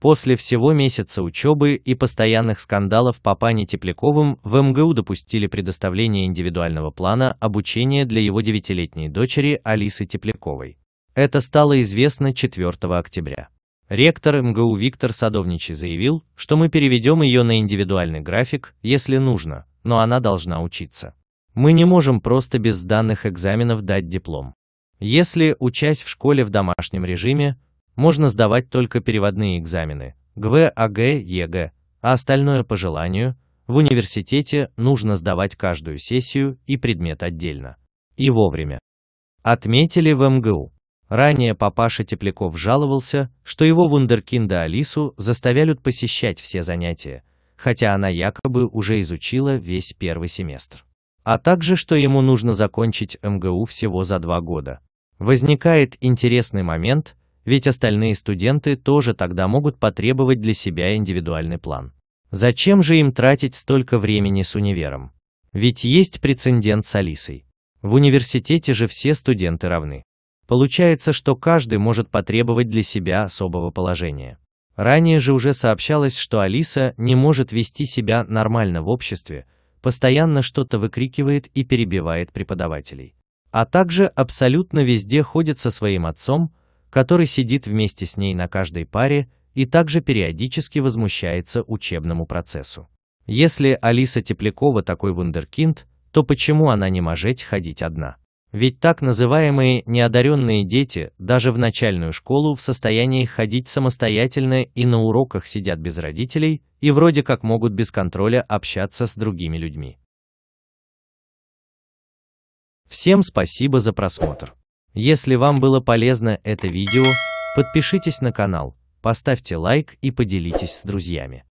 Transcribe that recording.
После всего месяца учебы и постоянных скандалов по Пане Тепляковым в МГУ допустили предоставление индивидуального плана обучения для его девятилетней дочери Алисы Тепляковой. Это стало известно 4 октября. Ректор МГУ Виктор Садовничий заявил, что мы переведем ее на индивидуальный график, если нужно, но она должна учиться. Мы не можем просто без данных экзаменов дать диплом. Если, учась в школе в домашнем режиме, можно сдавать только переводные экзамены ГВ, АГ, ЕГЭ, а остальное по желанию, в университете нужно сдавать каждую сессию и предмет отдельно. И вовремя. Отметили в МГУ. Ранее папаша Тепляков жаловался, что его вундеркинда Алису заставляют посещать все занятия, хотя она якобы уже изучила весь первый семестр. А также, что ему нужно закончить МГУ всего за два года, Возникает интересный момент, ведь остальные студенты тоже тогда могут потребовать для себя индивидуальный план. Зачем же им тратить столько времени с универом? Ведь есть прецедент с Алисой. В университете же все студенты равны. Получается, что каждый может потребовать для себя особого положения. Ранее же уже сообщалось, что Алиса не может вести себя нормально в обществе, постоянно что-то выкрикивает и перебивает преподавателей а также абсолютно везде ходит со своим отцом, который сидит вместе с ней на каждой паре и также периодически возмущается учебному процессу. Если Алиса Теплякова такой вундеркинд, то почему она не может ходить одна? Ведь так называемые неодаренные дети даже в начальную школу в состоянии ходить самостоятельно и на уроках сидят без родителей и вроде как могут без контроля общаться с другими людьми. Всем спасибо за просмотр. Если вам было полезно это видео, подпишитесь на канал, поставьте лайк и поделитесь с друзьями.